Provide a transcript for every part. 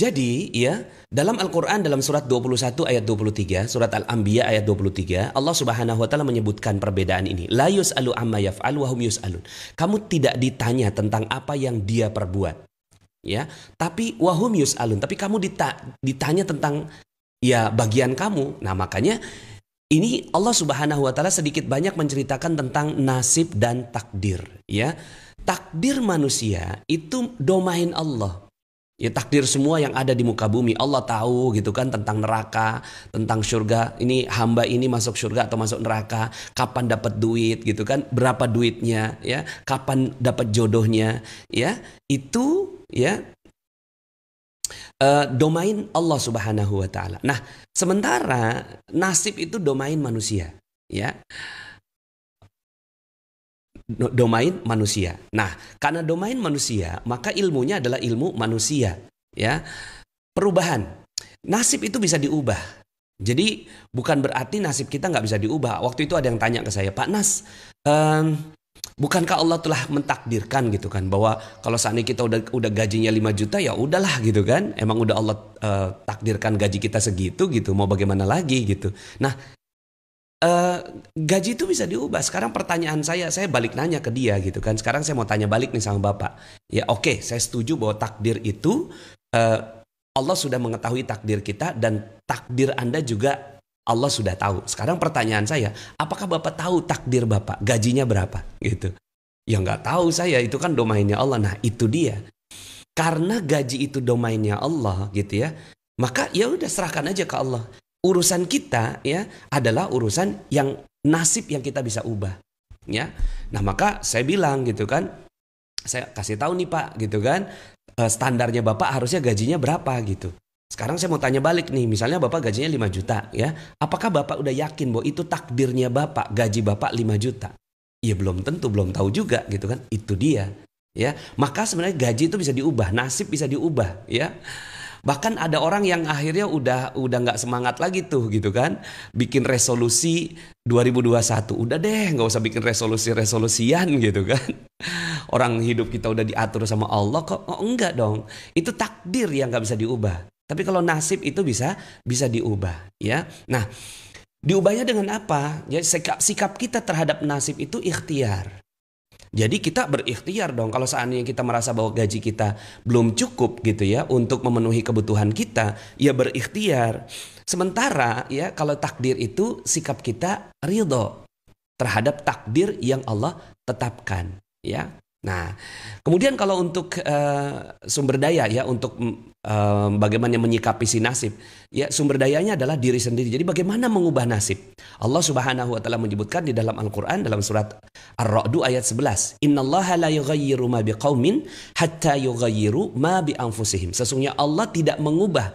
Jadi, ya, dalam Al-Qur'an dalam surat 21 ayat 23, surat Al-Anbiya ayat 23, Allah Subhanahu wa taala menyebutkan perbedaan ini. La yus'alu amma yaf'al wa hum yus'alun. Kamu tidak ditanya tentang apa yang dia perbuat. Ya, tapi wahum yus'alun, tapi kamu dita ditanya tentang ya bagian kamu. Nah, makanya ini Allah Subhanahu wa taala sedikit banyak menceritakan tentang nasib dan takdir, ya. Takdir manusia itu domain Allah. Ya takdir semua yang ada di muka bumi Allah tahu gitu kan tentang neraka, tentang surga. Ini hamba ini masuk surga atau masuk neraka, kapan dapat duit gitu kan, berapa duitnya ya, kapan dapat jodohnya ya. Itu ya uh, domain Allah Subhanahu wa taala. Nah, sementara nasib itu domain manusia ya domain manusia. Nah, karena domain manusia, maka ilmunya adalah ilmu manusia, ya. Perubahan. Nasib itu bisa diubah. Jadi bukan berarti nasib kita nggak bisa diubah. Waktu itu ada yang tanya ke saya, Pak Nas, um, bukankah Allah telah mentakdirkan gitu kan bahwa kalau saat ini kita udah udah gajinya 5 juta ya udahlah gitu kan. Emang udah Allah uh, takdirkan gaji kita segitu gitu, mau bagaimana lagi gitu. Nah, Uh, gaji itu bisa diubah. Sekarang pertanyaan saya, saya balik nanya ke dia gitu kan. Sekarang saya mau tanya balik nih sama bapak. Ya oke, okay, saya setuju bahwa takdir itu uh, Allah sudah mengetahui takdir kita dan takdir anda juga Allah sudah tahu. Sekarang pertanyaan saya, apakah bapak tahu takdir bapak gajinya berapa gitu? Ya nggak tahu saya, itu kan domainnya Allah. Nah itu dia. Karena gaji itu domainnya Allah gitu ya. Maka ya udah serahkan aja ke Allah urusan kita ya adalah urusan yang nasib yang kita bisa ubah ya nah maka saya bilang gitu kan saya kasih tahu nih pak gitu kan e, standarnya bapak harusnya gajinya berapa gitu sekarang saya mau tanya balik nih, misalnya Bapak gajinya 5 juta ya. Apakah Bapak udah yakin bahwa itu takdirnya Bapak, gaji Bapak 5 juta? Ya belum tentu, belum tahu juga gitu kan. Itu dia. Ya, maka sebenarnya gaji itu bisa diubah, nasib bisa diubah ya. Bahkan ada orang yang akhirnya udah udah nggak semangat lagi tuh gitu kan. Bikin resolusi 2021. Udah deh nggak usah bikin resolusi-resolusian gitu kan. Orang hidup kita udah diatur sama Allah kok oh, enggak dong. Itu takdir yang nggak bisa diubah. Tapi kalau nasib itu bisa bisa diubah ya. Nah, diubahnya dengan apa? Ya sikap sikap kita terhadap nasib itu ikhtiar. Jadi kita berikhtiar dong kalau seandainya kita merasa bahwa gaji kita belum cukup gitu ya untuk memenuhi kebutuhan kita, ya berikhtiar. Sementara ya kalau takdir itu sikap kita ridho terhadap takdir yang Allah tetapkan ya. Nah, kemudian kalau untuk uh, sumber daya ya untuk uh, bagaimana menyikapi si nasib, ya sumber dayanya adalah diri sendiri. Jadi bagaimana mengubah nasib? Allah Subhanahu wa taala menyebutkan di dalam Al-Qur'an dalam surat Ar-Ra'd ayat 11, "Innallaha la yughayyiru ma biqaumin hatta yughayyiru ma bi anfusihim." Sesungguhnya Allah tidak mengubah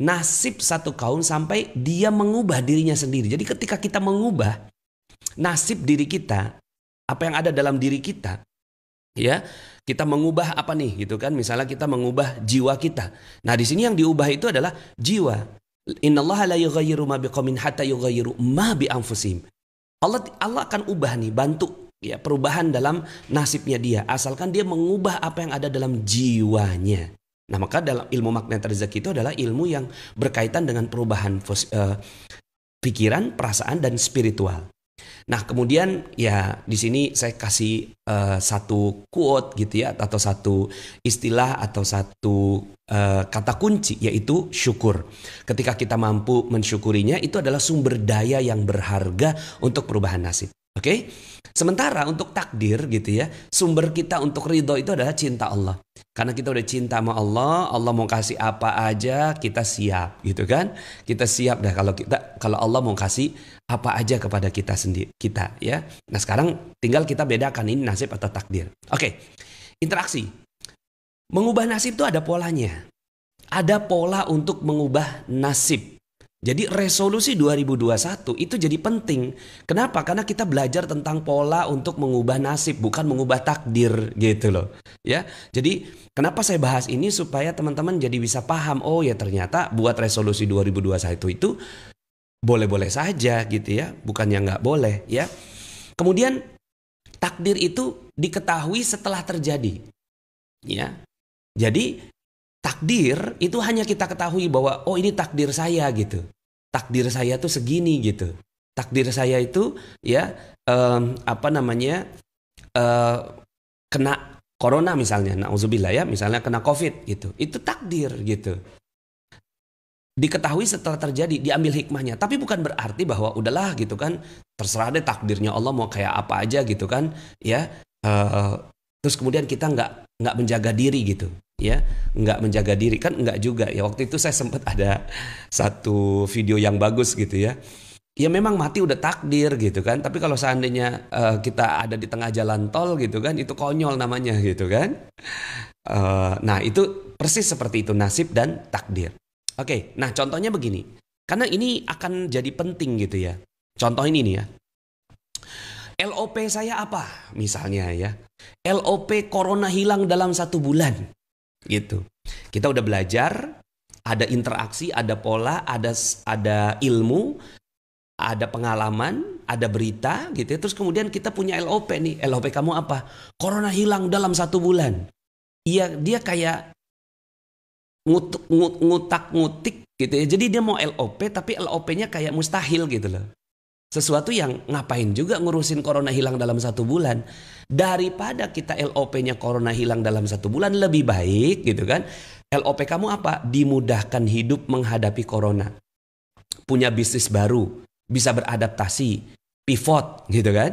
nasib satu kaum sampai dia mengubah dirinya sendiri. Jadi ketika kita mengubah nasib diri kita, apa yang ada dalam diri kita, ya kita mengubah apa nih gitu kan misalnya kita mengubah jiwa kita nah di sini yang diubah itu adalah jiwa innallaha la yughayyiru ma biqaumin hatta yughayyiru ma bi anfusihim Allah Allah akan ubah nih bantu ya perubahan dalam nasibnya dia asalkan dia mengubah apa yang ada dalam jiwanya nah maka dalam ilmu magnet rezeki itu adalah ilmu yang berkaitan dengan perubahan uh, pikiran perasaan dan spiritual Nah kemudian ya di sini saya kasih uh, satu quote gitu ya atau satu istilah atau satu uh, kata kunci yaitu syukur. Ketika kita mampu mensyukurinya itu adalah sumber daya yang berharga untuk perubahan nasib. Oke? Okay? Sementara untuk takdir gitu ya, sumber kita untuk ridho itu adalah cinta Allah. Karena kita udah cinta sama Allah, Allah mau kasih apa aja kita siap, gitu kan? Kita siap dah kalau kita kalau Allah mau kasih apa aja kepada kita sendiri, kita ya. Nah, sekarang tinggal kita bedakan ini nasib atau takdir. Oke. Okay. Interaksi. Mengubah nasib itu ada polanya. Ada pola untuk mengubah nasib. Jadi resolusi 2021 itu jadi penting. Kenapa? Karena kita belajar tentang pola untuk mengubah nasib, bukan mengubah takdir gitu loh. Ya. Jadi kenapa saya bahas ini supaya teman-teman jadi bisa paham, oh ya ternyata buat resolusi 2021 itu boleh-boleh saja gitu ya, bukan yang nggak boleh ya. Kemudian takdir itu diketahui setelah terjadi. Ya. Jadi takdir itu hanya kita ketahui bahwa oh ini takdir saya gitu. Takdir saya tuh segini gitu. Takdir saya itu ya um, apa namanya uh, kena corona misalnya, nauzubillah ya, misalnya kena covid gitu. Itu takdir gitu. Diketahui setelah terjadi, diambil hikmahnya. Tapi bukan berarti bahwa udahlah gitu kan, terserah deh takdirnya Allah mau kayak apa aja gitu kan, ya. Uh, terus kemudian kita nggak nggak menjaga diri gitu ya nggak menjaga diri kan nggak juga ya waktu itu saya sempat ada satu video yang bagus gitu ya ya memang mati udah takdir gitu kan tapi kalau seandainya uh, kita ada di tengah jalan tol gitu kan itu konyol namanya gitu kan uh, nah itu persis seperti itu nasib dan takdir oke okay, nah contohnya begini karena ini akan jadi penting gitu ya contoh ini nih ya LOP saya apa misalnya ya. LOP corona hilang dalam satu bulan gitu. Kita udah belajar, ada interaksi, ada pola, ada ada ilmu, ada pengalaman, ada berita gitu. Ya. Terus kemudian kita punya LOP nih. LOP kamu apa? Corona hilang dalam satu bulan. Iya, dia kayak ngut, ngut, ngutak ngutik gitu ya. Jadi dia mau LOP tapi LOP-nya kayak mustahil gitu loh. Sesuatu yang ngapain juga ngurusin corona hilang dalam satu bulan. Daripada kita LOP-nya corona hilang dalam satu bulan lebih baik gitu kan. LOP kamu apa? Dimudahkan hidup menghadapi corona. Punya bisnis baru, bisa beradaptasi, pivot gitu kan.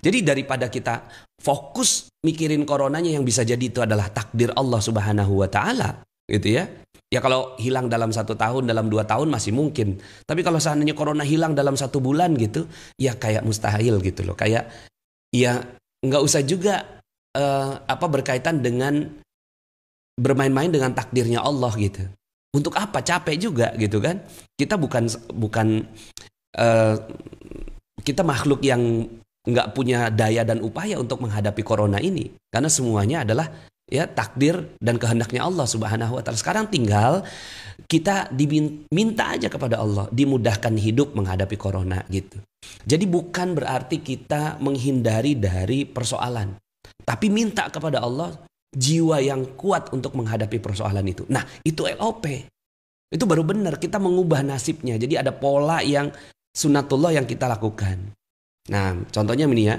Jadi daripada kita fokus mikirin coronanya yang bisa jadi itu adalah takdir Allah Subhanahu wa taala gitu ya. Ya kalau hilang dalam satu tahun, dalam dua tahun masih mungkin. Tapi kalau seandainya corona hilang dalam satu bulan gitu, ya kayak mustahil gitu loh. Kayak ya nggak usah juga uh, apa berkaitan dengan bermain-main dengan takdirnya Allah gitu. Untuk apa capek juga gitu kan? Kita bukan bukan uh, kita makhluk yang nggak punya daya dan upaya untuk menghadapi corona ini karena semuanya adalah ya takdir dan kehendaknya Allah Subhanahu wa taala. Sekarang tinggal kita diminta aja kepada Allah dimudahkan hidup menghadapi corona gitu. Jadi bukan berarti kita menghindari dari persoalan, tapi minta kepada Allah jiwa yang kuat untuk menghadapi persoalan itu. Nah, itu LOP. Itu baru benar kita mengubah nasibnya. Jadi ada pola yang sunatullah yang kita lakukan. Nah, contohnya ini ya.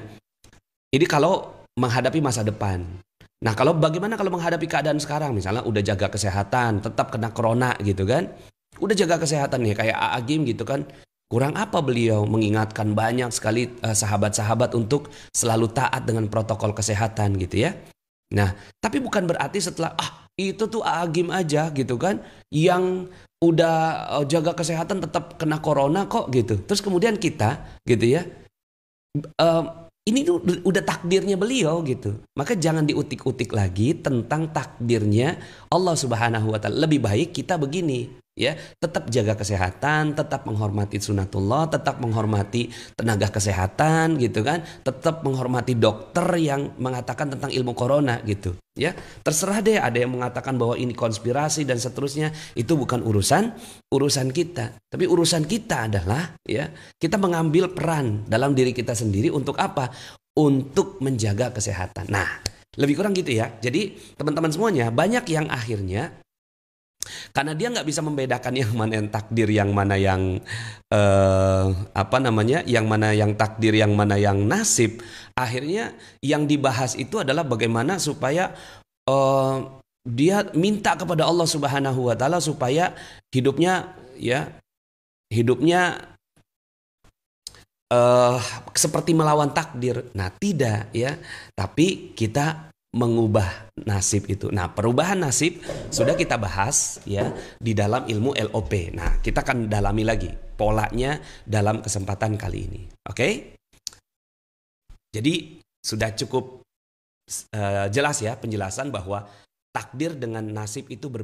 Jadi kalau menghadapi masa depan. Nah, kalau bagaimana kalau menghadapi keadaan sekarang misalnya udah jaga kesehatan, tetap kena corona gitu kan? Udah jaga kesehatan nih kayak AA Gim gitu kan. Kurang apa beliau mengingatkan banyak sekali eh, sahabat-sahabat uh, untuk selalu taat dengan protokol kesehatan gitu ya. Nah, tapi bukan berarti setelah ah itu tuh AA Gim aja gitu kan yang udah eh, jaga kesehatan tetap kena corona kok gitu. Terus kemudian kita gitu ya uh, ini tuh udah takdirnya beliau gitu. Maka jangan diutik-utik lagi tentang takdirnya Allah Subhanahu wa taala. Lebih baik kita begini ya tetap jaga kesehatan tetap menghormati sunatullah tetap menghormati tenaga kesehatan gitu kan tetap menghormati dokter yang mengatakan tentang ilmu corona gitu ya terserah deh ada yang mengatakan bahwa ini konspirasi dan seterusnya itu bukan urusan urusan kita tapi urusan kita adalah ya kita mengambil peran dalam diri kita sendiri untuk apa untuk menjaga kesehatan nah lebih kurang gitu ya jadi teman-teman semuanya banyak yang akhirnya karena dia nggak bisa membedakan yang mana yang takdir yang mana yang eh, apa namanya yang mana yang takdir yang mana yang nasib akhirnya yang dibahas itu adalah bagaimana supaya eh, dia minta kepada Allah Subhanahu wa taala supaya hidupnya ya hidupnya eh, seperti melawan takdir nah tidak ya tapi kita mengubah nasib itu. Nah, perubahan nasib sudah kita bahas ya di dalam ilmu LOP. Nah, kita akan dalami lagi polanya dalam kesempatan kali ini. Oke? Okay? Jadi sudah cukup uh, jelas ya penjelasan bahwa takdir dengan nasib itu berbeda.